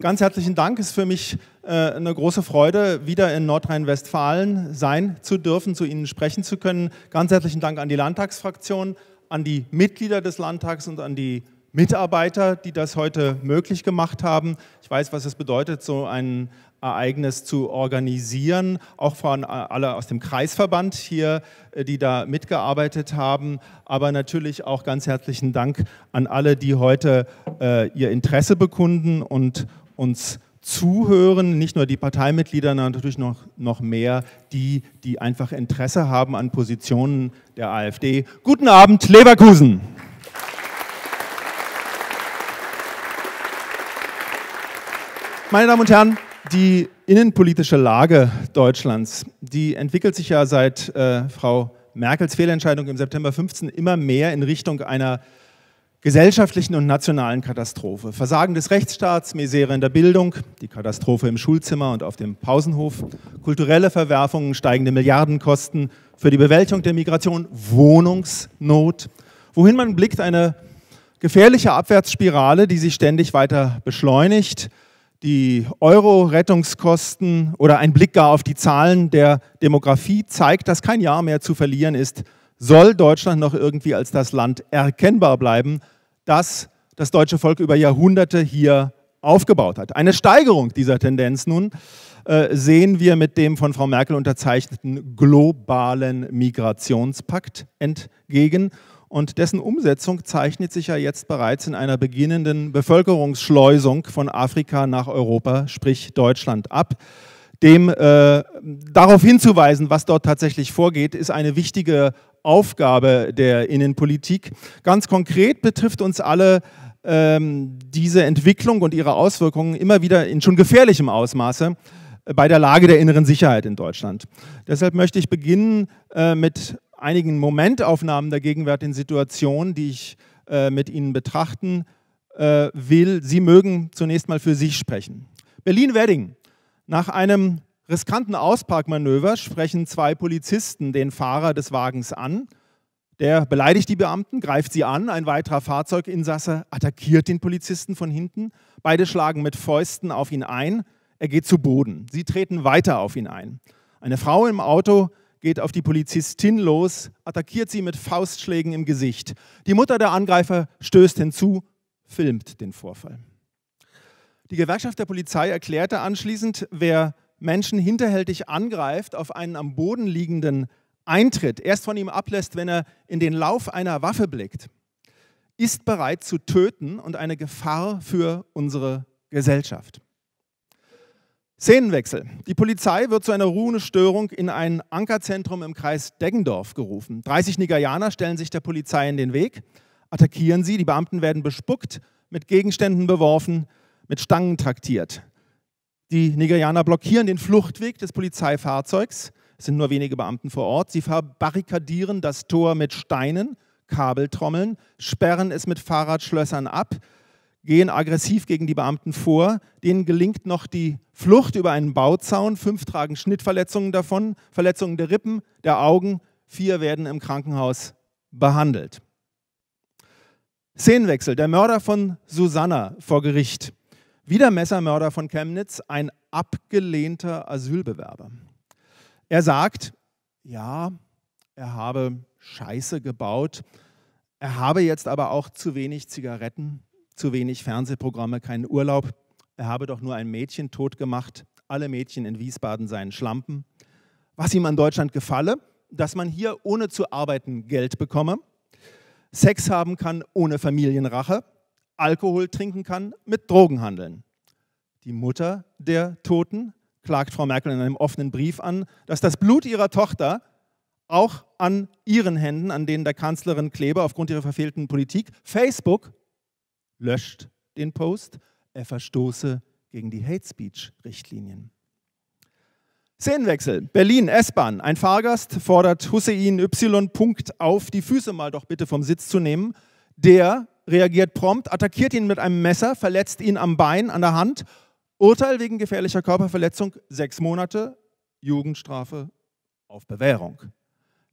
Ganz herzlichen Dank. Es ist für mich äh, eine große Freude, wieder in Nordrhein-Westfalen sein zu dürfen, zu Ihnen sprechen zu können. Ganz herzlichen Dank an die Landtagsfraktion, an die Mitglieder des Landtags und an die Mitarbeiter, die das heute möglich gemacht haben. Ich weiß, was es bedeutet, so ein Ereignis zu organisieren. Auch von alle aus dem Kreisverband hier, äh, die da mitgearbeitet haben. Aber natürlich auch ganz herzlichen Dank an alle, die heute äh, ihr Interesse bekunden und uns zuhören, nicht nur die Parteimitglieder, sondern natürlich noch, noch mehr die, die einfach Interesse haben an Positionen der AfD. Guten Abend, Leverkusen! Meine Damen und Herren, die innenpolitische Lage Deutschlands, die entwickelt sich ja seit äh, Frau Merkels Fehlentscheidung im September 15 immer mehr in Richtung einer gesellschaftlichen und nationalen Katastrophe. Versagen des Rechtsstaats, Misere in der Bildung, die Katastrophe im Schulzimmer und auf dem Pausenhof, kulturelle Verwerfungen, steigende Milliardenkosten für die Bewältigung der Migration, Wohnungsnot. Wohin man blickt, eine gefährliche Abwärtsspirale, die sich ständig weiter beschleunigt. Die Euro-Rettungskosten oder ein Blick gar auf die Zahlen der Demografie zeigt, dass kein Jahr mehr zu verlieren ist soll Deutschland noch irgendwie als das Land erkennbar bleiben, das das deutsche Volk über Jahrhunderte hier aufgebaut hat. Eine Steigerung dieser Tendenz nun äh, sehen wir mit dem von Frau Merkel unterzeichneten globalen Migrationspakt entgegen. Und dessen Umsetzung zeichnet sich ja jetzt bereits in einer beginnenden Bevölkerungsschleusung von Afrika nach Europa, sprich Deutschland, ab. Dem äh, darauf hinzuweisen, was dort tatsächlich vorgeht, ist eine wichtige Aufgabe der Innenpolitik. Ganz konkret betrifft uns alle ähm, diese Entwicklung und ihre Auswirkungen immer wieder in schon gefährlichem Ausmaße bei der Lage der inneren Sicherheit in Deutschland. Deshalb möchte ich beginnen äh, mit einigen Momentaufnahmen der gegenwärtigen Situation, die ich äh, mit Ihnen betrachten äh, will. Sie mögen zunächst mal für sich sprechen. Berlin-Wedding. Nach einem riskanten Ausparkmanöver sprechen zwei Polizisten den Fahrer des Wagens an. Der beleidigt die Beamten, greift sie an. Ein weiterer Fahrzeuginsasse attackiert den Polizisten von hinten. Beide schlagen mit Fäusten auf ihn ein. Er geht zu Boden. Sie treten weiter auf ihn ein. Eine Frau im Auto geht auf die Polizistin los, attackiert sie mit Faustschlägen im Gesicht. Die Mutter der Angreifer stößt hinzu, filmt den Vorfall. Die Gewerkschaft der Polizei erklärte anschließend, wer Menschen hinterhältig angreift, auf einen am Boden liegenden eintritt, erst von ihm ablässt, wenn er in den Lauf einer Waffe blickt, ist bereit zu töten und eine Gefahr für unsere Gesellschaft. Szenenwechsel. Die Polizei wird zu einer ruhenden Störung in ein Ankerzentrum im Kreis Deggendorf gerufen. 30 Nigerianer stellen sich der Polizei in den Weg, attackieren sie, die Beamten werden bespuckt, mit Gegenständen beworfen, mit Stangen traktiert. Die Nigerianer blockieren den Fluchtweg des Polizeifahrzeugs. Es sind nur wenige Beamten vor Ort. Sie verbarrikadieren das Tor mit Steinen, Kabeltrommeln, sperren es mit Fahrradschlössern ab, gehen aggressiv gegen die Beamten vor. Denen gelingt noch die Flucht über einen Bauzaun. Fünf tragen Schnittverletzungen davon, Verletzungen der Rippen, der Augen. Vier werden im Krankenhaus behandelt. Szenenwechsel. Der Mörder von Susanna vor Gericht. Wieder Messermörder von Chemnitz, ein abgelehnter Asylbewerber. Er sagt, ja, er habe Scheiße gebaut, er habe jetzt aber auch zu wenig Zigaretten, zu wenig Fernsehprogramme, keinen Urlaub, er habe doch nur ein Mädchen tot gemacht, alle Mädchen in Wiesbaden seien Schlampen. Was ihm an Deutschland gefalle, dass man hier ohne zu arbeiten Geld bekomme, Sex haben kann ohne Familienrache, Alkohol trinken kann, mit Drogen handeln. Die Mutter der Toten klagt Frau Merkel in einem offenen Brief an, dass das Blut ihrer Tochter auch an ihren Händen, an denen der Kanzlerin Kleber aufgrund ihrer verfehlten Politik, Facebook löscht den Post, er verstoße gegen die Hate Speech Richtlinien. Szenenwechsel. Berlin, S-Bahn. Ein Fahrgast fordert Hussein Y. auf, die Füße mal doch bitte vom Sitz zu nehmen. Der reagiert prompt, attackiert ihn mit einem Messer, verletzt ihn am Bein, an der Hand. Urteil wegen gefährlicher Körperverletzung sechs Monate, Jugendstrafe auf Bewährung.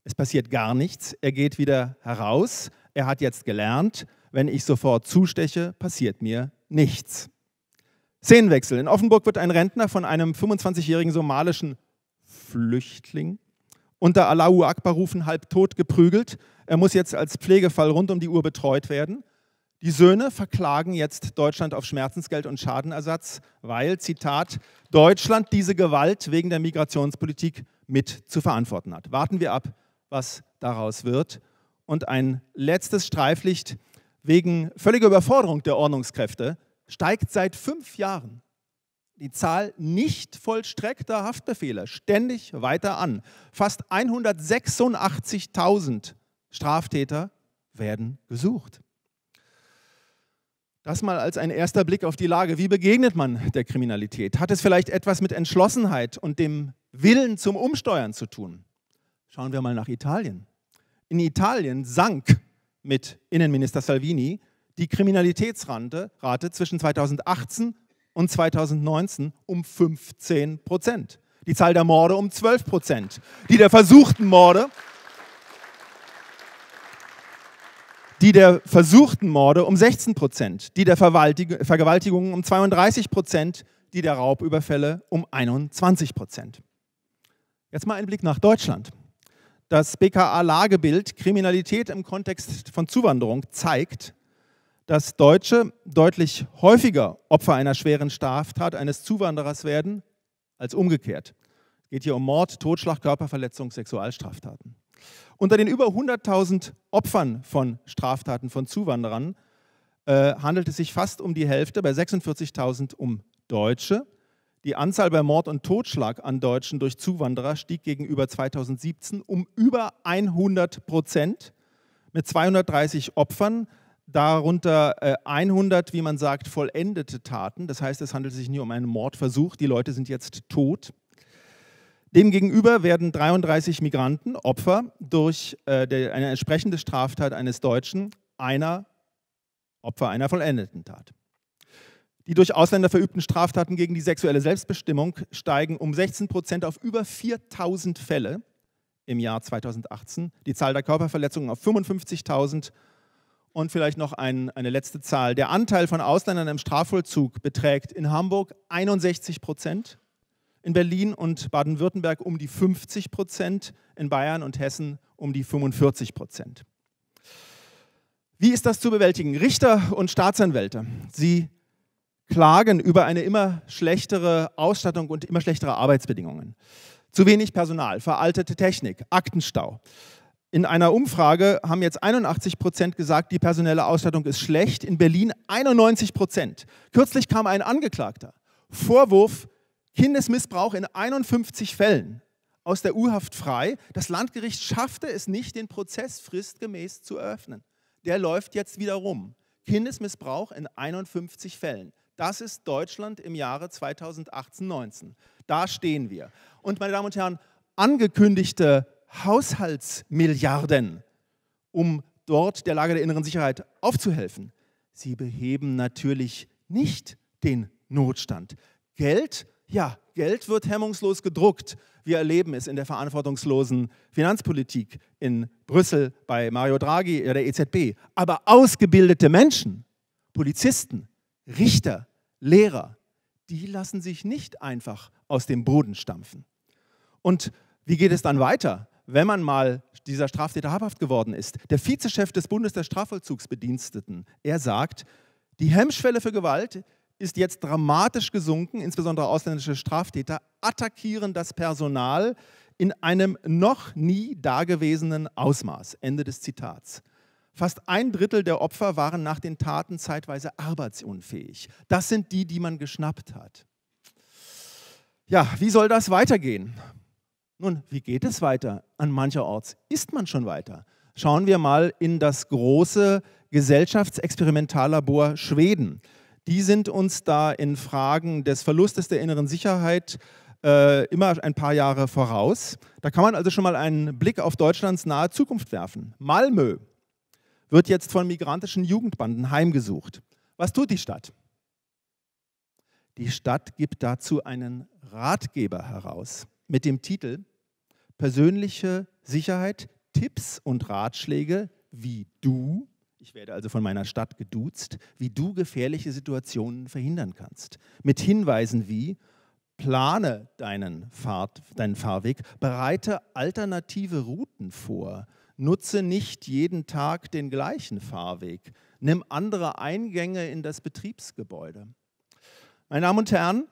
Es passiert gar nichts, er geht wieder heraus, er hat jetzt gelernt, wenn ich sofort zusteche, passiert mir nichts. Szenenwechsel. In Offenburg wird ein Rentner von einem 25-jährigen somalischen Flüchtling unter Allahu Akbar rufen halbtot geprügelt. Er muss jetzt als Pflegefall rund um die Uhr betreut werden. Die Söhne verklagen jetzt Deutschland auf Schmerzensgeld und Schadenersatz, weil, Zitat, Deutschland diese Gewalt wegen der Migrationspolitik mit zu verantworten hat. Warten wir ab, was daraus wird. Und ein letztes Streiflicht wegen völliger Überforderung der Ordnungskräfte steigt seit fünf Jahren die Zahl nicht vollstreckter Haftbefehle ständig weiter an. Fast 186.000 Straftäter werden gesucht. Das mal als ein erster Blick auf die Lage. Wie begegnet man der Kriminalität? Hat es vielleicht etwas mit Entschlossenheit und dem Willen zum Umsteuern zu tun? Schauen wir mal nach Italien. In Italien sank mit Innenminister Salvini die Kriminalitätsrate zwischen 2018 und 2019 um 15 Prozent. Die Zahl der Morde um 12 Prozent. Die der versuchten Morde die der versuchten Morde um 16 Prozent, die der Vergewaltigungen um 32 Prozent, die der Raubüberfälle um 21 Prozent. Jetzt mal ein Blick nach Deutschland. Das BKA-Lagebild Kriminalität im Kontext von Zuwanderung zeigt, dass Deutsche deutlich häufiger Opfer einer schweren Straftat eines Zuwanderers werden als umgekehrt. Es geht hier um Mord, Totschlag, Körperverletzung, Sexualstraftaten. Unter den über 100.000 Opfern von Straftaten von Zuwanderern äh, handelt es sich fast um die Hälfte, bei 46.000 um Deutsche. Die Anzahl bei Mord und Totschlag an Deutschen durch Zuwanderer stieg gegenüber 2017 um über 100 Prozent mit 230 Opfern, darunter 100, äh, wie man sagt, vollendete Taten. Das heißt, es handelt sich nie um einen Mordversuch, die Leute sind jetzt tot. Demgegenüber werden 33 Migranten Opfer durch äh, der, eine entsprechende Straftat eines Deutschen, einer Opfer einer vollendeten Tat. Die durch Ausländer verübten Straftaten gegen die sexuelle Selbstbestimmung steigen um 16 Prozent auf über 4000 Fälle im Jahr 2018. Die Zahl der Körperverletzungen auf 55.000 und vielleicht noch ein, eine letzte Zahl. Der Anteil von Ausländern im Strafvollzug beträgt in Hamburg 61 Prozent, in Berlin und Baden-Württemberg um die 50 Prozent, in Bayern und Hessen um die 45 Prozent. Wie ist das zu bewältigen? Richter und Staatsanwälte, sie klagen über eine immer schlechtere Ausstattung und immer schlechtere Arbeitsbedingungen. Zu wenig Personal, veraltete Technik, Aktenstau. In einer Umfrage haben jetzt 81 Prozent gesagt, die personelle Ausstattung ist schlecht. In Berlin 91 Prozent. Kürzlich kam ein Angeklagter. Vorwurf Kindesmissbrauch in 51 Fällen aus der U-Haft frei. Das Landgericht schaffte es nicht, den Prozess fristgemäß zu eröffnen. Der läuft jetzt wieder rum. Kindesmissbrauch in 51 Fällen. Das ist Deutschland im Jahre 2018-19. Da stehen wir. Und meine Damen und Herren, angekündigte Haushaltsmilliarden, um dort der Lage der inneren Sicherheit aufzuhelfen, sie beheben natürlich nicht den Notstand. Geld ja, Geld wird hemmungslos gedruckt. Wir erleben es in der verantwortungslosen Finanzpolitik in Brüssel bei Mario Draghi oder der EZB. Aber ausgebildete Menschen, Polizisten, Richter, Lehrer, die lassen sich nicht einfach aus dem Boden stampfen. Und wie geht es dann weiter, wenn man mal dieser Straftäter habhaft geworden ist? Der Vizechef des Bundes der Strafvollzugsbediensteten, er sagt, die Hemmschwelle für Gewalt ist jetzt dramatisch gesunken, insbesondere ausländische Straftäter attackieren das Personal in einem noch nie dagewesenen Ausmaß. Ende des Zitats. Fast ein Drittel der Opfer waren nach den Taten zeitweise arbeitsunfähig. Das sind die, die man geschnappt hat. Ja, wie soll das weitergehen? Nun, wie geht es weiter? An mancherorts ist man schon weiter. Schauen wir mal in das große Gesellschaftsexperimentallabor Schweden die sind uns da in Fragen des Verlustes der inneren Sicherheit äh, immer ein paar Jahre voraus. Da kann man also schon mal einen Blick auf Deutschlands nahe Zukunft werfen. Malmö wird jetzt von migrantischen Jugendbanden heimgesucht. Was tut die Stadt? Die Stadt gibt dazu einen Ratgeber heraus mit dem Titel Persönliche Sicherheit, Tipps und Ratschläge, wie du ich werde also von meiner Stadt geduzt, wie du gefährliche Situationen verhindern kannst. Mit Hinweisen wie, plane deinen, Fahrt, deinen Fahrweg, bereite alternative Routen vor, nutze nicht jeden Tag den gleichen Fahrweg, nimm andere Eingänge in das Betriebsgebäude. Meine Damen und Herren,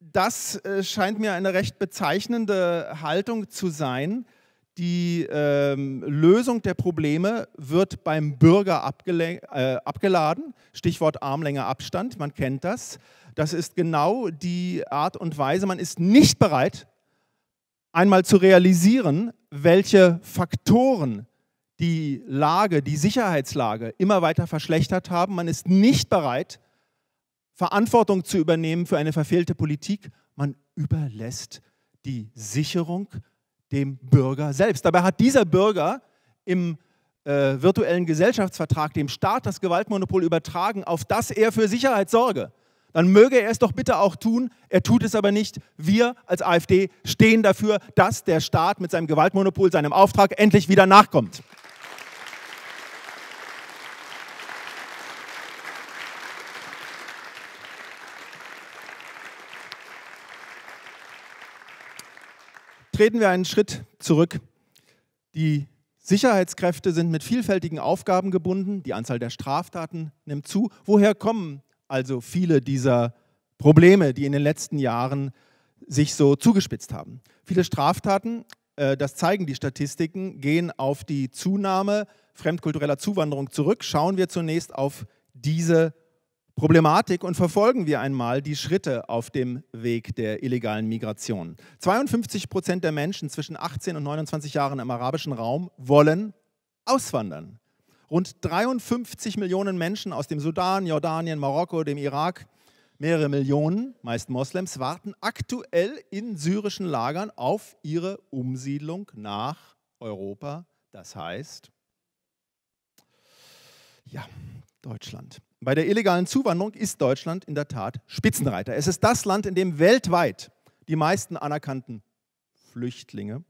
das äh, scheint mir eine recht bezeichnende Haltung zu sein, die ähm, Lösung der Probleme wird beim Bürger äh, abgeladen. Stichwort Armlänge Abstand, man kennt das. Das ist genau die Art und Weise. Man ist nicht bereit, einmal zu realisieren, welche Faktoren die Lage, die Sicherheitslage immer weiter verschlechtert haben. Man ist nicht bereit, Verantwortung zu übernehmen für eine verfehlte Politik. Man überlässt die Sicherung dem Bürger selbst. Dabei hat dieser Bürger im äh, virtuellen Gesellschaftsvertrag dem Staat das Gewaltmonopol übertragen, auf das er für Sicherheit sorge. Dann möge er es doch bitte auch tun, er tut es aber nicht. Wir als AfD stehen dafür, dass der Staat mit seinem Gewaltmonopol seinem Auftrag endlich wieder nachkommt. treten wir einen Schritt zurück. Die Sicherheitskräfte sind mit vielfältigen Aufgaben gebunden, die Anzahl der Straftaten nimmt zu. Woher kommen also viele dieser Probleme, die in den letzten Jahren sich so zugespitzt haben? Viele Straftaten, äh, das zeigen die Statistiken, gehen auf die Zunahme fremdkultureller Zuwanderung zurück. Schauen wir zunächst auf diese Problematik und verfolgen wir einmal die Schritte auf dem Weg der illegalen Migration. 52 Prozent der Menschen zwischen 18 und 29 Jahren im arabischen Raum wollen auswandern. Rund 53 Millionen Menschen aus dem Sudan, Jordanien, Marokko, dem Irak, mehrere Millionen, meist Moslems, warten aktuell in syrischen Lagern auf ihre Umsiedlung nach Europa. Das heißt, ja, Deutschland. Bei der illegalen Zuwanderung ist Deutschland in der Tat Spitzenreiter. Es ist das Land, in dem weltweit die meisten anerkannten Flüchtlinge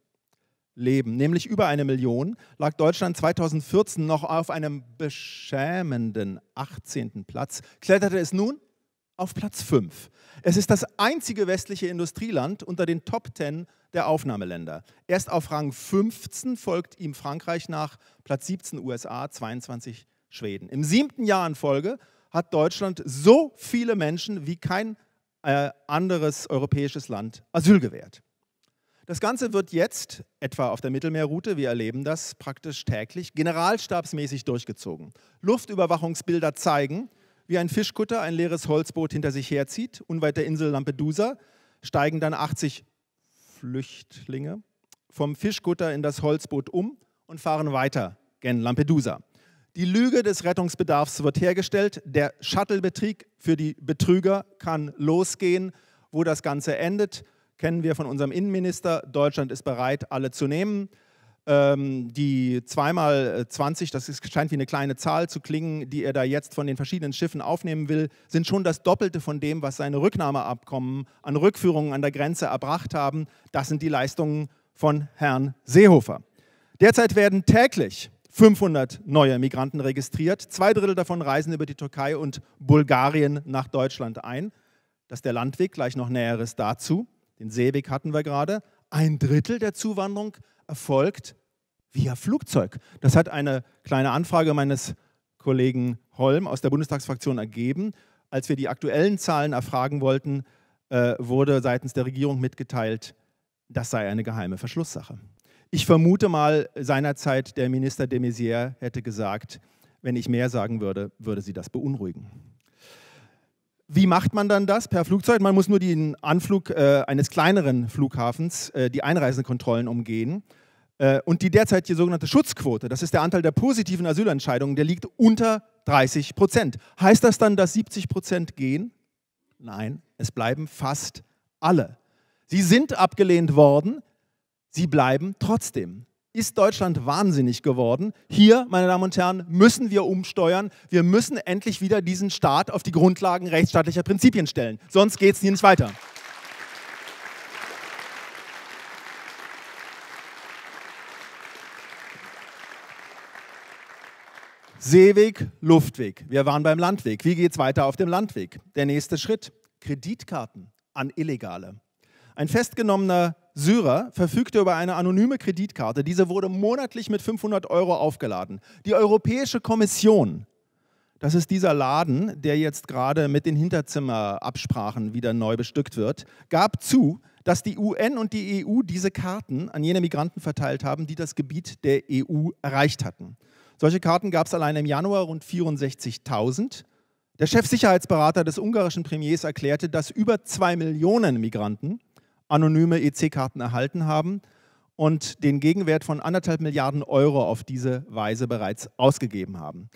leben, nämlich über eine Million, lag Deutschland 2014 noch auf einem beschämenden 18. Platz, kletterte es nun auf Platz 5. Es ist das einzige westliche Industrieland unter den Top 10 der Aufnahmeländer. Erst auf Rang 15 folgt ihm Frankreich nach, Platz 17 USA, 22 Schweden. Im siebten Jahr in Folge hat Deutschland so viele Menschen wie kein äh, anderes europäisches Land Asyl gewährt. Das Ganze wird jetzt, etwa auf der Mittelmeerroute, wir erleben das praktisch täglich, generalstabsmäßig durchgezogen. Luftüberwachungsbilder zeigen, wie ein Fischkutter ein leeres Holzboot hinter sich herzieht. Unweit der Insel Lampedusa steigen dann 80 Flüchtlinge vom Fischkutter in das Holzboot um und fahren weiter gen Lampedusa. Die Lüge des Rettungsbedarfs wird hergestellt. Der Shuttle-Betrieg für die Betrüger kann losgehen. Wo das Ganze endet, kennen wir von unserem Innenminister. Deutschland ist bereit, alle zu nehmen. Ähm, die zweimal 20, äh, das scheint wie eine kleine Zahl zu klingen, die er da jetzt von den verschiedenen Schiffen aufnehmen will, sind schon das Doppelte von dem, was seine Rücknahmeabkommen an Rückführungen an der Grenze erbracht haben. Das sind die Leistungen von Herrn Seehofer. Derzeit werden täglich 500 neue Migranten registriert. Zwei Drittel davon reisen über die Türkei und Bulgarien nach Deutschland ein. Das ist der Landweg, gleich noch Näheres dazu. Den Seeweg hatten wir gerade. Ein Drittel der Zuwanderung erfolgt via Flugzeug. Das hat eine kleine Anfrage meines Kollegen Holm aus der Bundestagsfraktion ergeben. Als wir die aktuellen Zahlen erfragen wollten, äh, wurde seitens der Regierung mitgeteilt, das sei eine geheime Verschlusssache. Ich vermute mal, seinerzeit der Minister de Maizière hätte gesagt, wenn ich mehr sagen würde, würde sie das beunruhigen. Wie macht man dann das per Flugzeug? Man muss nur den Anflug äh, eines kleineren Flughafens, äh, die Einreisekontrollen umgehen. Äh, und die derzeitige sogenannte Schutzquote, das ist der Anteil der positiven Asylentscheidungen, der liegt unter 30 Prozent. Heißt das dann, dass 70 Prozent gehen? Nein, es bleiben fast alle. Sie sind abgelehnt worden, Sie bleiben trotzdem. Ist Deutschland wahnsinnig geworden? Hier, meine Damen und Herren, müssen wir umsteuern. Wir müssen endlich wieder diesen Staat auf die Grundlagen rechtsstaatlicher Prinzipien stellen. Sonst geht es hier nicht weiter. Seeweg, Luftweg. Wir waren beim Landweg. Wie geht es weiter auf dem Landweg? Der nächste Schritt, Kreditkarten an Illegale. Ein festgenommener Syrer verfügte über eine anonyme Kreditkarte. Diese wurde monatlich mit 500 Euro aufgeladen. Die Europäische Kommission, das ist dieser Laden, der jetzt gerade mit den Hinterzimmerabsprachen wieder neu bestückt wird, gab zu, dass die UN und die EU diese Karten an jene Migranten verteilt haben, die das Gebiet der EU erreicht hatten. Solche Karten gab es allein im Januar rund 64.000. Der Chefsicherheitsberater des ungarischen Premiers erklärte, dass über zwei Millionen Migranten anonyme EC-Karten erhalten haben und den Gegenwert von anderthalb Milliarden Euro auf diese Weise bereits ausgegeben haben.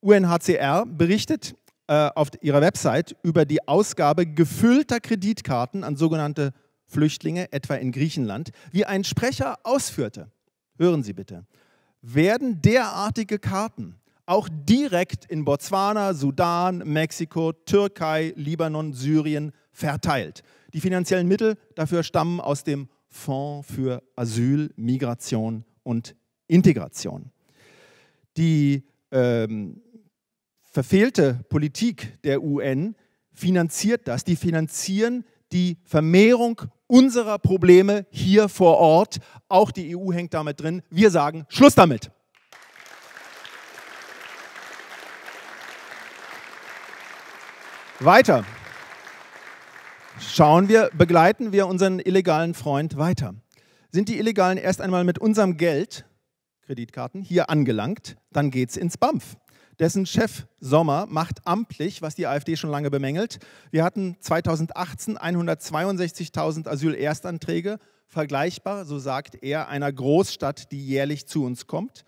UNHCR berichtet äh, auf ihrer Website über die Ausgabe gefüllter Kreditkarten an sogenannte Flüchtlinge, etwa in Griechenland, wie ein Sprecher ausführte. Hören Sie bitte. Werden derartige Karten auch direkt in Botswana, Sudan, Mexiko, Türkei, Libanon, Syrien verteilt? Die finanziellen Mittel dafür stammen aus dem Fonds für Asyl, Migration und Integration. Die ähm, verfehlte Politik der UN finanziert das. Die finanzieren die Vermehrung unserer Probleme hier vor Ort. Auch die EU hängt damit drin. Wir sagen Schluss damit. Weiter. Schauen wir, begleiten wir unseren illegalen Freund weiter. Sind die Illegalen erst einmal mit unserem Geld, Kreditkarten, hier angelangt, dann geht's ins BAMF. Dessen Chef Sommer macht amtlich, was die AfD schon lange bemängelt. Wir hatten 2018 162.000 Asylerstanträge, vergleichbar, so sagt er, einer Großstadt, die jährlich zu uns kommt.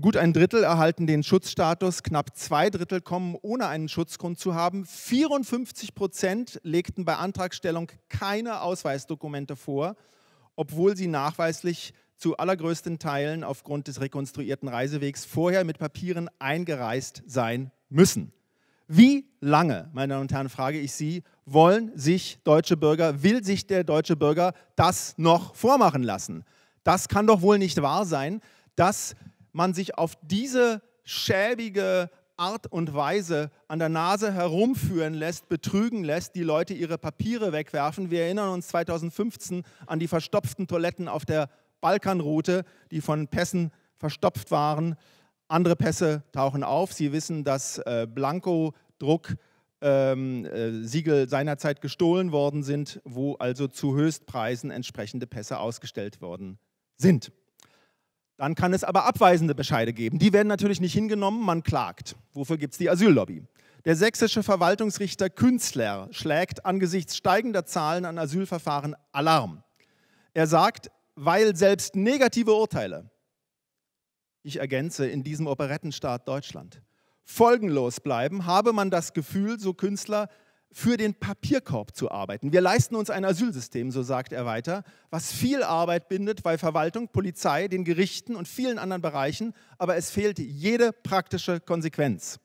Gut ein Drittel erhalten den Schutzstatus, knapp zwei Drittel kommen ohne einen Schutzgrund zu haben, 54 Prozent legten bei Antragstellung keine Ausweisdokumente vor, obwohl sie nachweislich zu allergrößten Teilen aufgrund des rekonstruierten Reisewegs vorher mit Papieren eingereist sein müssen. Wie lange, meine Damen und Herren, frage ich Sie, wollen sich deutsche Bürger, will sich der deutsche Bürger das noch vormachen lassen? Das kann doch wohl nicht wahr sein, dass man sich auf diese schäbige Art und Weise an der Nase herumführen lässt, betrügen lässt, die Leute ihre Papiere wegwerfen. Wir erinnern uns 2015 an die verstopften Toiletten auf der Balkanroute, die von Pässen verstopft waren. Andere Pässe tauchen auf. Sie wissen, dass äh, Blankodruck ähm, äh, Siegel seinerzeit gestohlen worden sind, wo also zu Höchstpreisen entsprechende Pässe ausgestellt worden sind. Dann kann es aber abweisende Bescheide geben. Die werden natürlich nicht hingenommen, man klagt. Wofür gibt es die Asyllobby? Der sächsische Verwaltungsrichter Künstler schlägt angesichts steigender Zahlen an Asylverfahren Alarm. Er sagt, weil selbst negative Urteile, ich ergänze, in diesem Operettenstaat Deutschland, folgenlos bleiben, habe man das Gefühl, so Künstler, für den Papierkorb zu arbeiten. Wir leisten uns ein Asylsystem, so sagt er weiter, was viel Arbeit bindet bei Verwaltung, Polizei, den Gerichten und vielen anderen Bereichen, aber es fehlt jede praktische Konsequenz.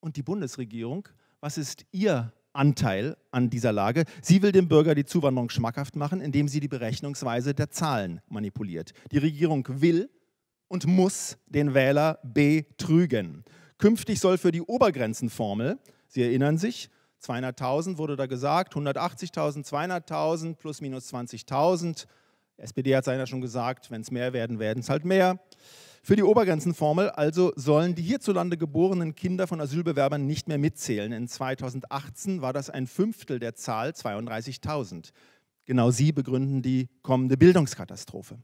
Und die Bundesregierung, was ist ihr Anteil an dieser Lage? Sie will dem Bürger die Zuwanderung schmackhaft machen, indem sie die Berechnungsweise der Zahlen manipuliert. Die Regierung will und muss den Wähler betrügen. Künftig soll für die Obergrenzenformel, Sie erinnern sich, 200.000 wurde da gesagt, 180.000, 200.000 plus minus 20.000. SPD hat seiner schon gesagt, wenn es mehr werden, werden es halt mehr. Für die Obergrenzenformel also sollen die hierzulande geborenen Kinder von Asylbewerbern nicht mehr mitzählen. In 2018 war das ein Fünftel der Zahl, 32.000. Genau sie begründen die kommende Bildungskatastrophe.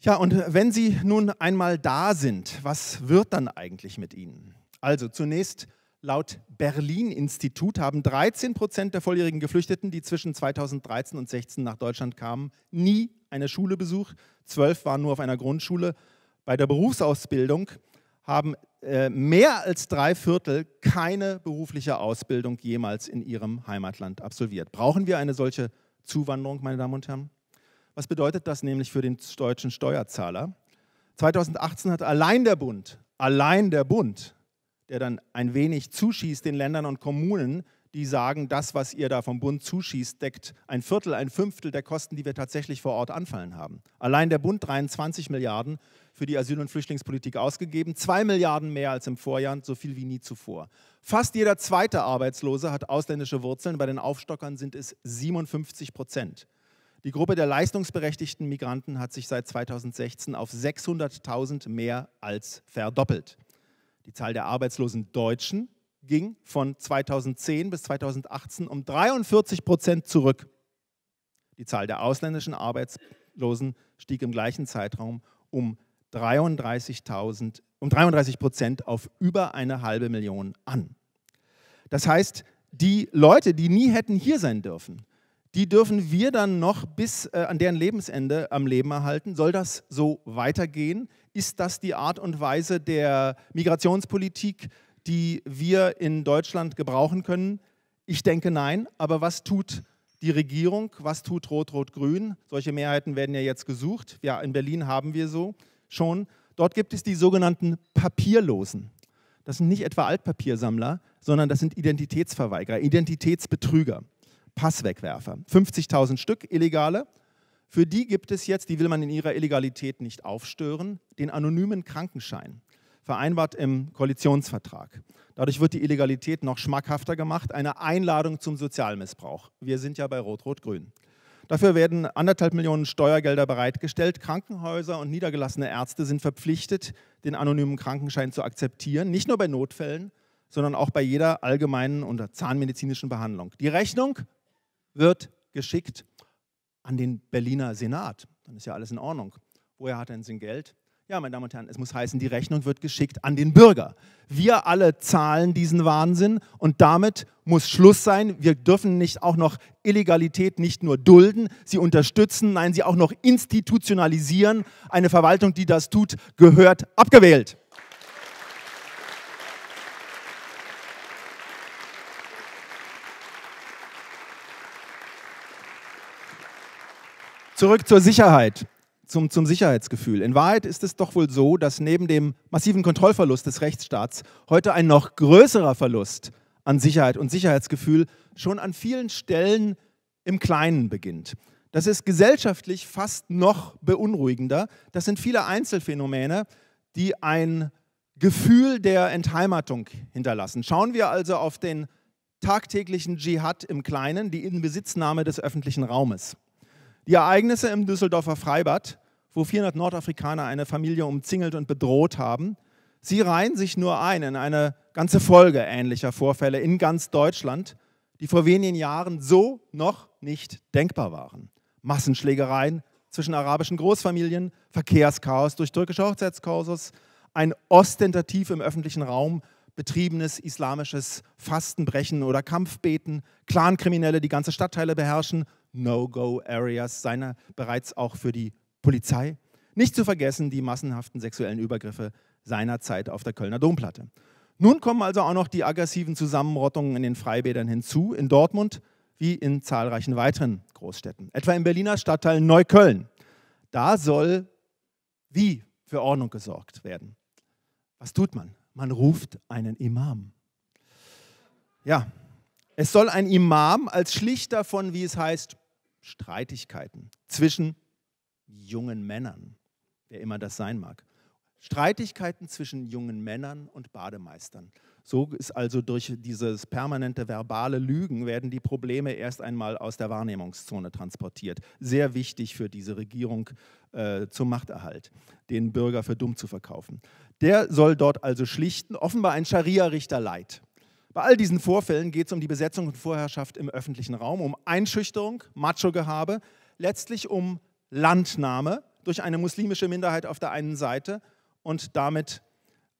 Ja, und wenn sie nun einmal da sind, was wird dann eigentlich mit ihnen? Also zunächst Laut Berlin-Institut haben 13 Prozent der volljährigen Geflüchteten, die zwischen 2013 und 2016 nach Deutschland kamen, nie eine Schule besucht. Zwölf waren nur auf einer Grundschule. Bei der Berufsausbildung haben äh, mehr als drei Viertel keine berufliche Ausbildung jemals in ihrem Heimatland absolviert. Brauchen wir eine solche Zuwanderung, meine Damen und Herren? Was bedeutet das nämlich für den deutschen Steuerzahler? 2018 hat allein der Bund, allein der Bund der dann ein wenig zuschießt den Ländern und Kommunen, die sagen, das, was ihr da vom Bund zuschießt, deckt ein Viertel, ein Fünftel der Kosten, die wir tatsächlich vor Ort anfallen haben. Allein der Bund 23 Milliarden für die Asyl- und Flüchtlingspolitik ausgegeben, 2 Milliarden mehr als im Vorjahr, so viel wie nie zuvor. Fast jeder zweite Arbeitslose hat ausländische Wurzeln, bei den Aufstockern sind es 57 Prozent. Die Gruppe der leistungsberechtigten Migranten hat sich seit 2016 auf 600.000 mehr als verdoppelt. Die Zahl der arbeitslosen Deutschen ging von 2010 bis 2018 um 43 Prozent zurück. Die Zahl der ausländischen Arbeitslosen stieg im gleichen Zeitraum um 33.000 um 33 Prozent auf über eine halbe Million an. Das heißt, die Leute, die nie hätten hier sein dürfen, die dürfen wir dann noch bis äh, an deren Lebensende am Leben erhalten. Soll das so weitergehen? Ist das die Art und Weise der Migrationspolitik, die wir in Deutschland gebrauchen können? Ich denke nein, aber was tut die Regierung, was tut Rot-Rot-Grün? Solche Mehrheiten werden ja jetzt gesucht. Ja, in Berlin haben wir so schon. Dort gibt es die sogenannten Papierlosen. Das sind nicht etwa Altpapiersammler, sondern das sind Identitätsverweigerer, Identitätsbetrüger. Passwegwerfer. 50.000 Stück illegale. Für die gibt es jetzt, die will man in ihrer Illegalität nicht aufstören, den anonymen Krankenschein, vereinbart im Koalitionsvertrag. Dadurch wird die Illegalität noch schmackhafter gemacht, eine Einladung zum Sozialmissbrauch. Wir sind ja bei Rot-Rot-Grün. Dafür werden anderthalb Millionen Steuergelder bereitgestellt. Krankenhäuser und niedergelassene Ärzte sind verpflichtet, den anonymen Krankenschein zu akzeptieren, nicht nur bei Notfällen, sondern auch bei jeder allgemeinen und zahnmedizinischen Behandlung. Die Rechnung wird geschickt an den Berliner Senat. Dann ist ja alles in Ordnung. Woher hat er denn sein Geld? Ja, meine Damen und Herren, es muss heißen, die Rechnung wird geschickt an den Bürger. Wir alle zahlen diesen Wahnsinn und damit muss Schluss sein. Wir dürfen nicht auch noch Illegalität nicht nur dulden, sie unterstützen, nein, sie auch noch institutionalisieren. Eine Verwaltung, die das tut, gehört abgewählt. Zurück zur Sicherheit, zum, zum Sicherheitsgefühl. In Wahrheit ist es doch wohl so, dass neben dem massiven Kontrollverlust des Rechtsstaats heute ein noch größerer Verlust an Sicherheit und Sicherheitsgefühl schon an vielen Stellen im Kleinen beginnt. Das ist gesellschaftlich fast noch beunruhigender. Das sind viele Einzelfänomene, die ein Gefühl der Entheimatung hinterlassen. Schauen wir also auf den tagtäglichen Dschihad im Kleinen, die Inbesitznahme des öffentlichen Raumes. Die Ereignisse im Düsseldorfer Freibad, wo 400 Nordafrikaner eine Familie umzingelt und bedroht haben, sie reihen sich nur ein in eine ganze Folge ähnlicher Vorfälle in ganz Deutschland, die vor wenigen Jahren so noch nicht denkbar waren. Massenschlägereien zwischen arabischen Großfamilien, Verkehrschaos durch türkische Hochzeitskursus, ein ostentativ im öffentlichen Raum betriebenes islamisches Fastenbrechen oder Kampfbeten, Clankriminelle, die ganze Stadtteile beherrschen, No-Go-Areas, seiner bereits auch für die Polizei. Nicht zu vergessen die massenhaften sexuellen Übergriffe seinerzeit auf der Kölner Domplatte. Nun kommen also auch noch die aggressiven Zusammenrottungen in den Freibädern hinzu, in Dortmund wie in zahlreichen weiteren Großstädten, etwa im Berliner Stadtteil Neukölln. Da soll wie für Ordnung gesorgt werden. Was tut man? man ruft einen Imam. Ja, es soll ein Imam als Schlichter von, wie es heißt, Streitigkeiten zwischen jungen Männern, wer immer das sein mag. Streitigkeiten zwischen jungen Männern und Bademeistern. So ist also durch dieses permanente verbale Lügen werden die Probleme erst einmal aus der Wahrnehmungszone transportiert. Sehr wichtig für diese Regierung äh, zum Machterhalt, den Bürger für dumm zu verkaufen. Der soll dort also schlichten, offenbar ein Scharia-Richter leid. Bei all diesen Vorfällen geht es um die Besetzung und Vorherrschaft im öffentlichen Raum, um Einschüchterung, Macho-Gehabe, letztlich um Landnahme durch eine muslimische Minderheit auf der einen Seite und damit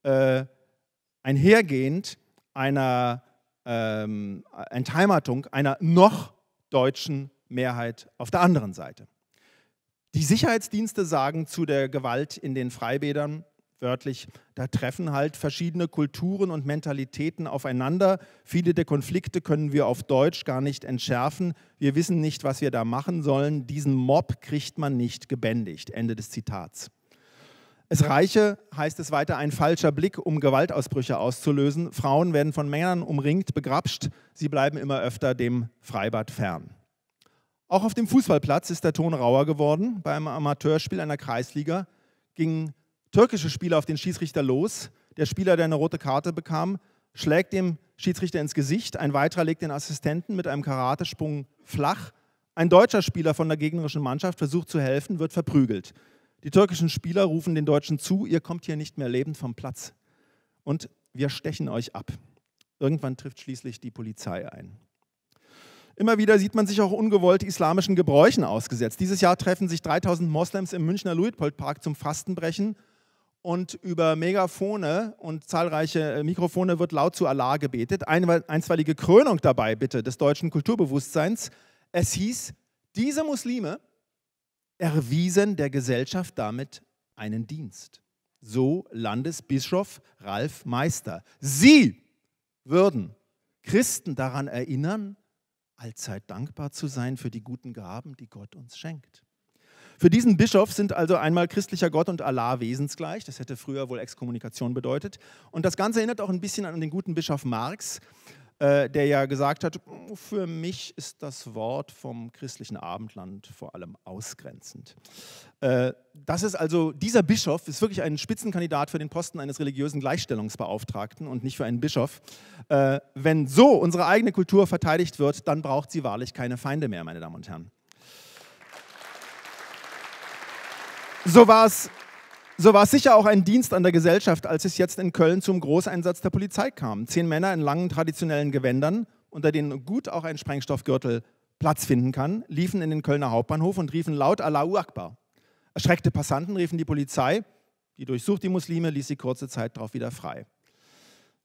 äh, einhergehend einer ähm, Entheimatung einer noch deutschen Mehrheit auf der anderen Seite. Die Sicherheitsdienste sagen zu der Gewalt in den Freibädern, wörtlich, da treffen halt verschiedene Kulturen und Mentalitäten aufeinander. Viele der Konflikte können wir auf Deutsch gar nicht entschärfen. Wir wissen nicht, was wir da machen sollen. Diesen Mob kriegt man nicht gebändigt. Ende des Zitats. Es reiche, heißt es weiter, ein falscher Blick, um Gewaltausbrüche auszulösen. Frauen werden von Männern umringt, begrapscht. Sie bleiben immer öfter dem Freibad fern. Auch auf dem Fußballplatz ist der Ton rauer geworden. Beim Amateurspiel einer Kreisliga gingen türkische Spieler auf den Schiedsrichter los. Der Spieler, der eine rote Karte bekam, schlägt dem Schiedsrichter ins Gesicht. Ein weiterer legt den Assistenten mit einem Karatesprung flach. Ein deutscher Spieler von der gegnerischen Mannschaft versucht zu helfen, wird verprügelt. Die türkischen Spieler rufen den Deutschen zu, ihr kommt hier nicht mehr lebend vom Platz. Und wir stechen euch ab. Irgendwann trifft schließlich die Polizei ein. Immer wieder sieht man sich auch ungewollt islamischen Gebräuchen ausgesetzt. Dieses Jahr treffen sich 3000 Moslems im Münchner Luitpoldpark zum Fastenbrechen und über Megafone und zahlreiche äh, Mikrofone wird laut zu Allah gebetet. Eine einstweilige Krönung dabei, bitte, des deutschen Kulturbewusstseins. Es hieß, diese Muslime erwiesen der Gesellschaft damit einen Dienst. So Landesbischof Ralf Meister. Sie würden Christen daran erinnern, allzeit dankbar zu sein für die guten Gaben, die Gott uns schenkt. Für diesen Bischof sind also einmal christlicher Gott und Allah wesensgleich. Das hätte früher wohl Exkommunikation bedeutet. Und das Ganze erinnert auch ein bisschen an den guten Bischof Marx, äh, der ja gesagt hat, für mich ist das Wort vom christlichen Abendland vor allem ausgrenzend. Äh, das ist also, dieser Bischof ist wirklich ein Spitzenkandidat für den Posten eines religiösen Gleichstellungsbeauftragten und nicht für einen Bischof. Äh, wenn so unsere eigene Kultur verteidigt wird, dann braucht sie wahrlich keine Feinde mehr, meine Damen und Herren. So war es so sicher auch ein Dienst an der Gesellschaft, als es jetzt in Köln zum Großeinsatz der Polizei kam. Zehn Männer in langen traditionellen Gewändern, unter denen gut auch ein Sprengstoffgürtel Platz finden kann, liefen in den Kölner Hauptbahnhof und riefen laut Allahu Akbar. Erschreckte Passanten riefen die Polizei, die durchsucht die Muslime, ließ sie kurze Zeit darauf wieder frei.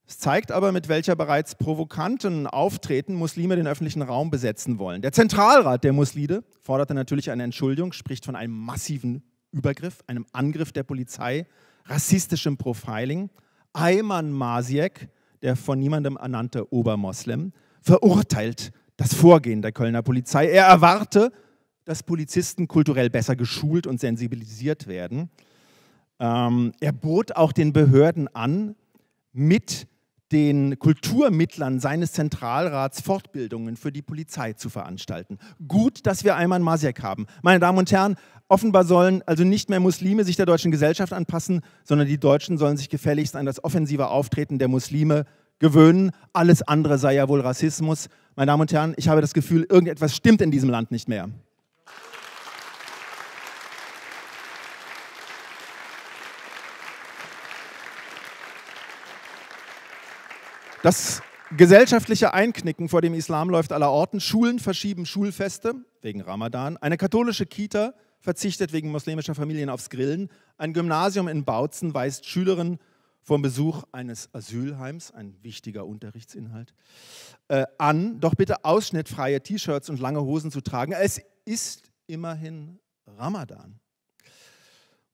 Es zeigt aber, mit welcher bereits provokanten Auftreten Muslime den öffentlichen Raum besetzen wollen. Der Zentralrat der Muslide forderte natürlich eine Entschuldigung, spricht von einem massiven Übergriff, einem Angriff der Polizei, rassistischem Profiling. Ayman Masiek, der von niemandem ernannte Obermoslem, verurteilt das Vorgehen der Kölner Polizei. Er erwarte, dass Polizisten kulturell besser geschult und sensibilisiert werden. Ähm, er bot auch den Behörden an, mit den Kulturmittlern seines Zentralrats Fortbildungen für die Polizei zu veranstalten. Gut, dass wir einmal einen Masiak haben. Meine Damen und Herren, offenbar sollen also nicht mehr Muslime sich der deutschen Gesellschaft anpassen, sondern die Deutschen sollen sich gefälligst an das offensive Auftreten der Muslime gewöhnen. Alles andere sei ja wohl Rassismus. Meine Damen und Herren, ich habe das Gefühl, irgendetwas stimmt in diesem Land nicht mehr. Das gesellschaftliche Einknicken vor dem Islam läuft allerorten. Schulen verschieben Schulfeste wegen Ramadan. Eine katholische Kita verzichtet wegen muslimischer Familien aufs Grillen. Ein Gymnasium in Bautzen weist Schülerinnen vom Besuch eines Asylheims, ein wichtiger Unterrichtsinhalt, äh, an, doch bitte ausschnittfreie T-Shirts und lange Hosen zu tragen. Es ist immerhin Ramadan.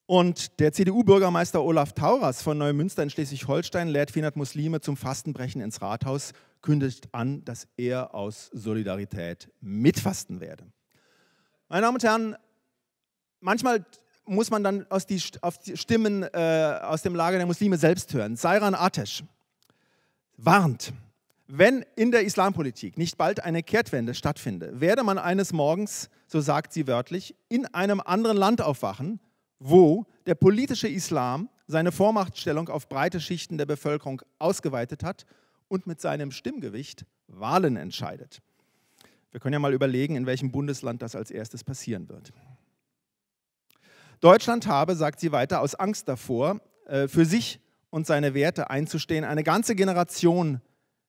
Und der CDU-Bürgermeister Olaf Tauras von Neumünster in Schleswig-Holstein lädt 400 Muslime zum Fastenbrechen ins Rathaus, kündigt an, dass er aus Solidarität mitfasten werde. Meine Damen und Herren, manchmal muss man dann aus die, auf die Stimmen äh, aus dem Lager der Muslime selbst hören. Sairan Atesh warnt, wenn in der Islampolitik nicht bald eine Kehrtwende stattfinde, werde man eines Morgens, so sagt sie wörtlich, in einem anderen Land aufwachen, wo der politische Islam seine Vormachtstellung auf breite Schichten der Bevölkerung ausgeweitet hat und mit seinem Stimmgewicht Wahlen entscheidet. Wir können ja mal überlegen, in welchem Bundesland das als erstes passieren wird. Deutschland habe, sagt sie weiter, aus Angst davor, äh, für sich und seine Werte einzustehen, eine ganze Generation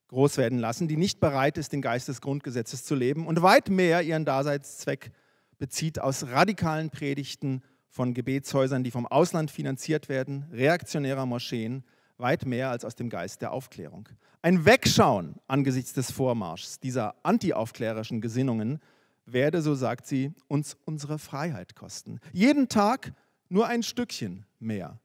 groß werden lassen, die nicht bereit ist, den Geist des Grundgesetzes zu leben und weit mehr ihren Daseinszweck bezieht aus radikalen Predigten von Gebetshäusern, die vom Ausland finanziert werden, reaktionärer Moscheen, weit mehr als aus dem Geist der Aufklärung. Ein Wegschauen angesichts des Vormarschs dieser antiaufklärerischen Gesinnungen werde, so sagt sie, uns unsere Freiheit kosten. Jeden Tag nur ein Stückchen mehr,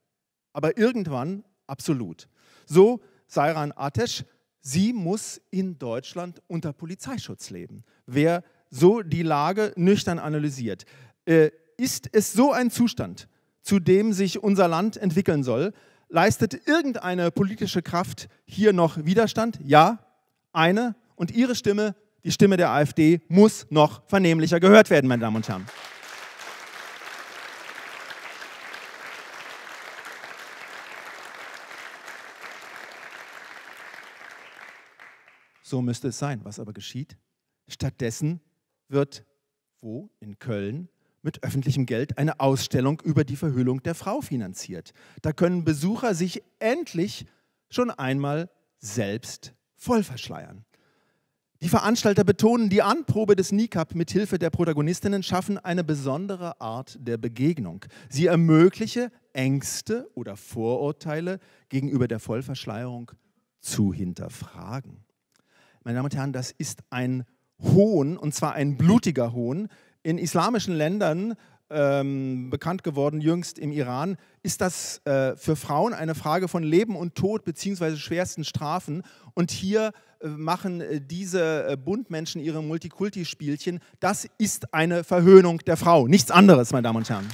aber irgendwann absolut. So Sairan Atesh, sie muss in Deutschland unter Polizeischutz leben. Wer so die Lage nüchtern analysiert. Äh, ist es so ein Zustand, zu dem sich unser Land entwickeln soll? Leistet irgendeine politische Kraft hier noch Widerstand? Ja, eine. Und ihre Stimme, die Stimme der AfD, muss noch vernehmlicher gehört werden, meine Damen und Herren. So müsste es sein. Was aber geschieht? Stattdessen wird wo? In Köln mit öffentlichem Geld eine Ausstellung über die Verhüllung der Frau finanziert. Da können Besucher sich endlich schon einmal selbst voll verschleiern. Die Veranstalter betonen, die Anprobe des Nikab mit Hilfe der Protagonistinnen schaffen eine besondere Art der Begegnung. Sie ermögliche Ängste oder Vorurteile gegenüber der Vollverschleierung zu hinterfragen. Meine Damen und Herren, das ist ein Hohn, und zwar ein blutiger Hohn, in islamischen Ländern ähm, bekannt geworden, jüngst im Iran, ist das äh, für Frauen eine Frage von Leben und Tod bzw. schwersten Strafen. Und hier äh, machen äh, diese äh, Bundmenschen ihre Multikulti-Spielchen. Das ist eine Verhöhnung der Frau. Nichts anderes, meine Damen und Herren.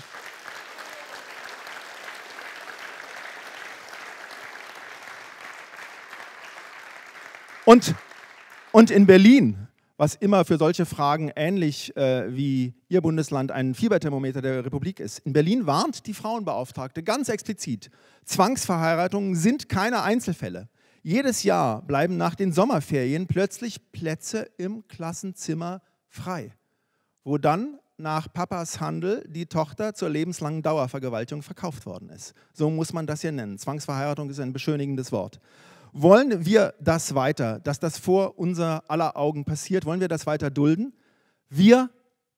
Und, und in Berlin, was immer für solche Fragen ähnlich äh, wie Ihr Bundesland ein Fieberthermometer der Republik ist. In Berlin warnt die Frauenbeauftragte ganz explizit, Zwangsverheiratungen sind keine Einzelfälle. Jedes Jahr bleiben nach den Sommerferien plötzlich Plätze im Klassenzimmer frei, wo dann nach Papas Handel die Tochter zur lebenslangen Dauervergewaltigung verkauft worden ist. So muss man das hier nennen. Zwangsverheiratung ist ein beschönigendes Wort. Wollen wir das weiter, dass das vor unser aller Augen passiert? Wollen wir das weiter dulden? Wir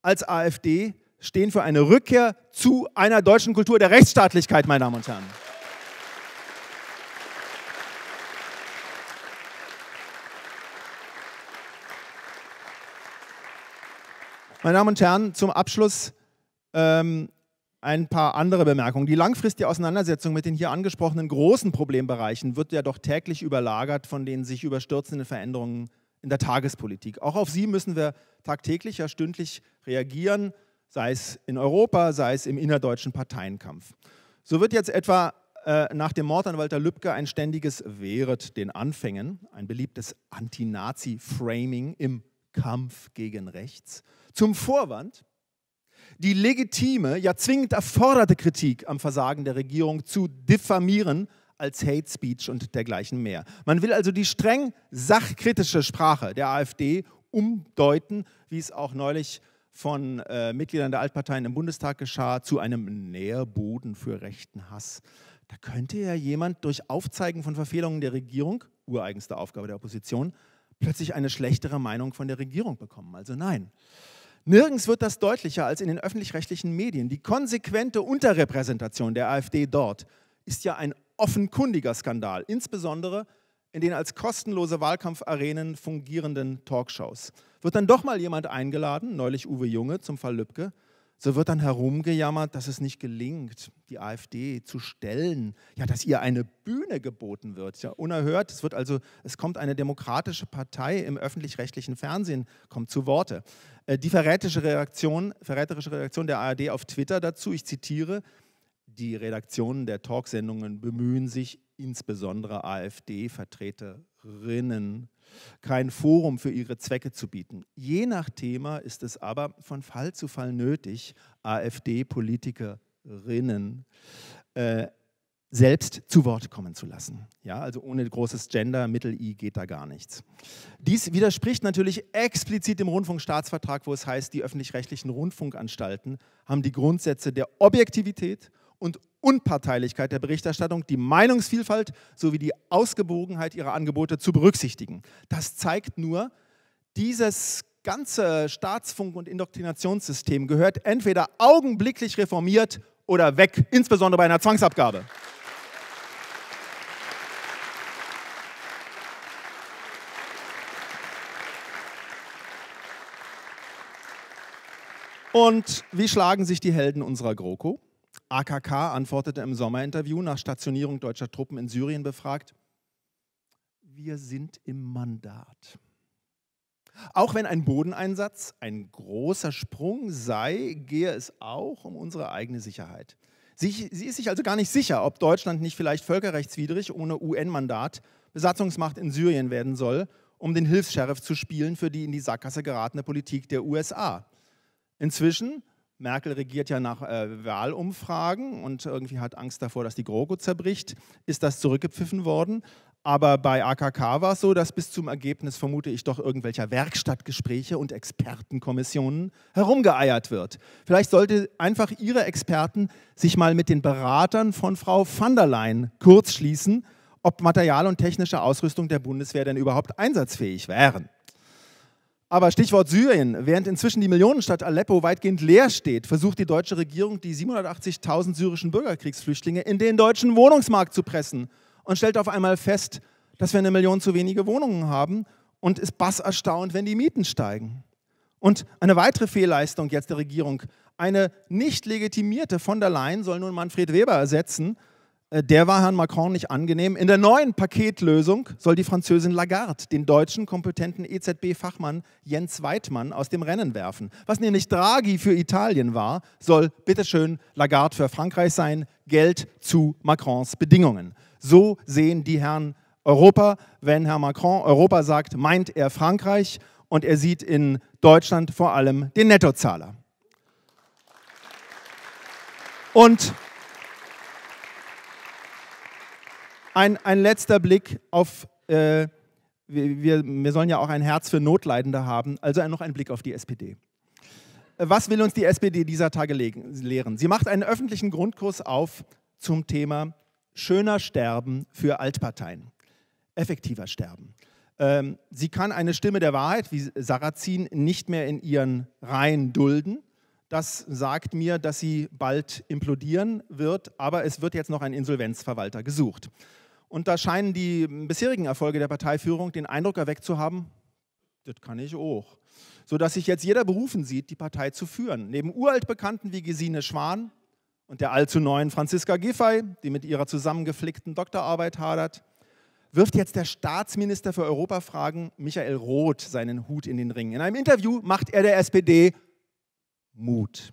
als AfD stehen für eine Rückkehr zu einer deutschen Kultur der Rechtsstaatlichkeit, meine Damen und Herren. Meine Damen und Herren, zum Abschluss ähm, ein paar andere Bemerkungen. Die langfristige Auseinandersetzung mit den hier angesprochenen großen Problembereichen wird ja doch täglich überlagert von den sich überstürzenden Veränderungen in der Tagespolitik. Auch auf sie müssen wir tagtäglich, ja stündlich reagieren, sei es in Europa, sei es im innerdeutschen Parteienkampf. So wird jetzt etwa äh, nach dem Mord an Walter Lübcke ein ständiges Wehret den Anfängen, ein beliebtes Anti-Nazi-Framing im Kampf gegen Rechts, zum Vorwand, die legitime, ja zwingend erforderte Kritik am Versagen der Regierung zu diffamieren als Hate Speech und dergleichen mehr. Man will also die streng sachkritische Sprache der AfD umdeuten, wie es auch neulich von äh, Mitgliedern der Altparteien im Bundestag geschah, zu einem Nährboden für rechten Hass. Da könnte ja jemand durch Aufzeigen von Verfehlungen der Regierung, ureigenste Aufgabe der Opposition, plötzlich eine schlechtere Meinung von der Regierung bekommen. Also nein. Nirgends wird das deutlicher als in den öffentlich-rechtlichen Medien. Die konsequente Unterrepräsentation der AfD dort ist ja ein offenkundiger Skandal, insbesondere in den als kostenlose Wahlkampfarenen fungierenden Talkshows. Wird dann doch mal jemand eingeladen, neulich Uwe Junge zum Fall Lübcke, so wird dann herumgejammert, dass es nicht gelingt, die AfD zu stellen, ja, dass ihr eine Bühne geboten wird, ja, unerhört. Es wird also, es kommt eine demokratische Partei im öffentlich-rechtlichen Fernsehen, kommt zu Worte. Äh, die verräterische Reaktion, verräterische Reaktion der ARD auf Twitter dazu, ich zitiere, die Redaktionen der Talksendungen bemühen sich, insbesondere AfD-Vertreterinnen kein Forum für ihre Zwecke zu bieten. Je nach Thema ist es aber von Fall zu Fall nötig, AfD-Politikerinnen äh, selbst zu Wort kommen zu lassen. Ja, also ohne großes Gender, Mittel-I geht da gar nichts. Dies widerspricht natürlich explizit dem Rundfunkstaatsvertrag, wo es heißt, die öffentlich-rechtlichen Rundfunkanstalten haben die Grundsätze der Objektivität und Unparteilichkeit der Berichterstattung, die Meinungsvielfalt sowie die Ausgewogenheit ihrer Angebote zu berücksichtigen. Das zeigt nur, dieses ganze Staatsfunk- und Indoktrinationssystem gehört entweder augenblicklich reformiert oder weg, insbesondere bei einer Zwangsabgabe. Und wie schlagen sich die Helden unserer GroKo? AKK antwortete im Sommerinterview nach Stationierung deutscher Truppen in Syrien befragt, wir sind im Mandat. Auch wenn ein Bodeneinsatz ein großer Sprung sei, gehe es auch um unsere eigene Sicherheit. Sie, ist sich also gar nicht sicher, ob Deutschland nicht vielleicht völkerrechtswidrig ohne UN-Mandat Besatzungsmacht in Syrien werden soll, um den Hilfs-Sheriff zu spielen für die in die Sackgasse geratene Politik der USA. Inzwischen Merkel regiert ja nach äh, Wahlumfragen und irgendwie hat Angst davor, dass die GroKo zerbricht, ist das zurückgepfiffen worden. Aber bei AKK war es so, dass bis zum Ergebnis, vermute ich, doch irgendwelcher Werkstattgespräche und Expertenkommissionen herumgeeiert wird. Vielleicht sollte einfach Ihre Experten sich mal mit den Beratern von Frau van der Leyen kurz schließen, ob Material und technische Ausrüstung der Bundeswehr denn überhaupt einsatzfähig wären. Aber Stichwort Syrien. Während inzwischen die Millionenstadt Aleppo weitgehend leer steht, versucht die deutsche Regierung, die 780.000 syrischen Bürgerkriegsflüchtlinge in den deutschen Wohnungsmarkt zu pressen und stellt auf einmal fest, dass wir eine Million zu wenige Wohnungen haben und ist basserstaunt, wenn die Mieten steigen. Und eine weitere Fehlleistung jetzt der Regierung, eine nicht legitimierte von der Leyen soll nun Manfred Weber ersetzen – äh, der war Herrn Macron nicht angenehm. In der neuen Paketlösung soll die Französin Lagarde den deutschen kompetenten EZB-Fachmann Jens Weidmann aus dem Rennen werfen. Was nämlich Draghi für Italien war, soll bitteschön Lagarde für Frankreich sein. Geld zu Macrons Bedingungen. So sehen die Herren Europa. Wenn Herr Macron Europa sagt, meint er Frankreich und er sieht in Deutschland vor allem den Nettozahler. Und ein, ein letzter Blick auf, äh, wir, wir sollen ja auch ein Herz für Notleidende haben, also noch ein Blick auf die SPD. Was will uns die SPD dieser Tage lehren? Sie macht einen öffentlichen Grundkurs auf zum Thema schöner Sterben für Altparteien, effektiver Sterben. Ähm, sie kann eine Stimme der Wahrheit wie Sarrazin nicht mehr in ihren Reihen dulden. Das sagt mir, dass sie bald implodieren wird, aber es wird jetzt noch ein Insolvenzverwalter gesucht. Und da scheinen die bisherigen Erfolge der Parteiführung den Eindruck erweckt zu haben, das kann ich auch. So dass sich jetzt jeder berufen sieht, die Partei zu führen. Neben Uraltbekannten wie Gesine Schwan und der allzu neuen Franziska Giffey, die mit ihrer zusammengeflickten Doktorarbeit hadert, wirft jetzt der Staatsminister für Europafragen Michael Roth seinen Hut in den Ring. In einem Interview macht er der SPD Mut.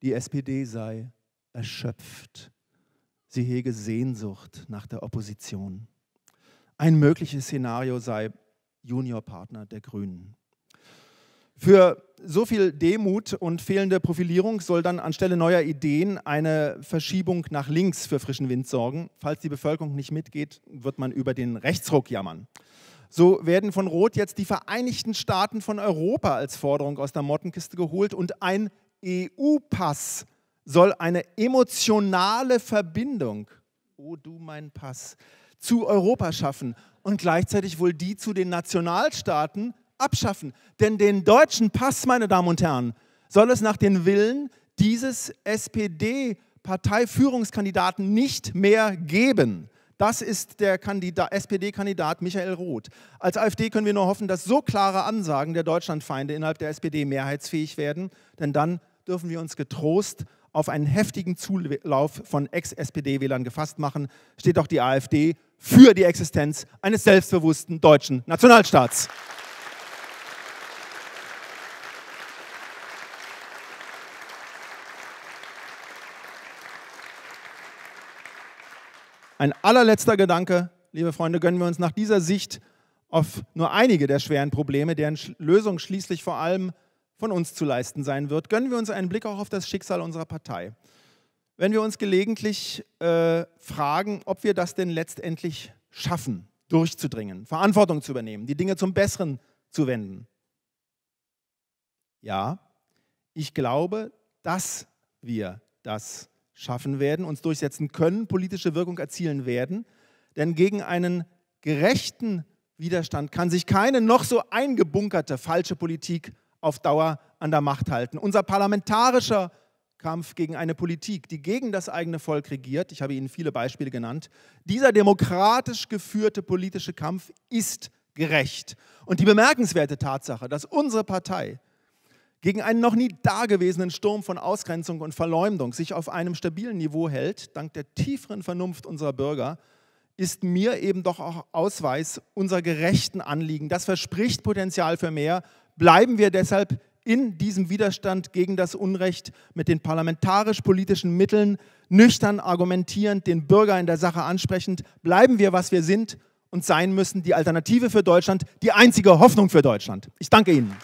Die SPD sei erschöpft sie hege Sehnsucht nach der Opposition. Ein mögliches Szenario sei Juniorpartner der Grünen. Für so viel Demut und fehlende Profilierung soll dann anstelle neuer Ideen eine Verschiebung nach links für frischen Wind sorgen. Falls die Bevölkerung nicht mitgeht, wird man über den Rechtsruck jammern. So werden von Rot jetzt die Vereinigten Staaten von Europa als Forderung aus der Mottenkiste geholt und ein EU-Pass soll eine emotionale Verbindung, oh du mein Pass, zu Europa schaffen und gleichzeitig wohl die zu den Nationalstaaten abschaffen. Denn den deutschen Pass, meine Damen und Herren, soll es nach den Willen dieses SPD-Parteiführungskandidaten nicht mehr geben. Das ist der SPD-Kandidat Michael Roth. Als AfD können wir nur hoffen, dass so klare Ansagen der Deutschlandfeinde innerhalb der SPD mehrheitsfähig werden, denn dann dürfen wir uns getrost auf einen heftigen Zulauf von Ex-SPD-Wählern gefasst machen, steht auch die AfD für die Existenz eines selbstbewussten deutschen Nationalstaats. Ein allerletzter Gedanke, liebe Freunde, gönnen wir uns nach dieser Sicht auf nur einige der schweren Probleme, deren Lösung schließlich vor allem von uns zu leisten sein wird, gönnen wir uns einen Blick auch auf das Schicksal unserer Partei. Wenn wir uns gelegentlich äh, fragen, ob wir das denn letztendlich schaffen, durchzudringen, Verantwortung zu übernehmen, die Dinge zum Besseren zu wenden. Ja, ich glaube, dass wir das schaffen werden, uns durchsetzen können, politische Wirkung erzielen werden, denn gegen einen gerechten Widerstand kann sich keine noch so eingebunkerte falsche Politik auf Dauer an der Macht halten. Unser parlamentarischer Kampf gegen eine Politik, die gegen das eigene Volk regiert, ich habe Ihnen viele Beispiele genannt, dieser demokratisch geführte politische Kampf ist gerecht. Und die bemerkenswerte Tatsache, dass unsere Partei gegen einen noch nie dagewesenen Sturm von Ausgrenzung und Verleumdung sich auf einem stabilen Niveau hält, dank der tieferen Vernunft unserer Bürger, ist mir eben doch auch Ausweis unserer gerechten Anliegen. Das verspricht Potenzial für mehr bleiben wir deshalb in diesem Widerstand gegen das Unrecht mit den parlamentarisch-politischen Mitteln, nüchtern argumentierend, den Bürger in der Sache ansprechend, bleiben wir, was wir sind und sein müssen, die Alternative für Deutschland, die einzige Hoffnung für Deutschland. Ich danke Ihnen.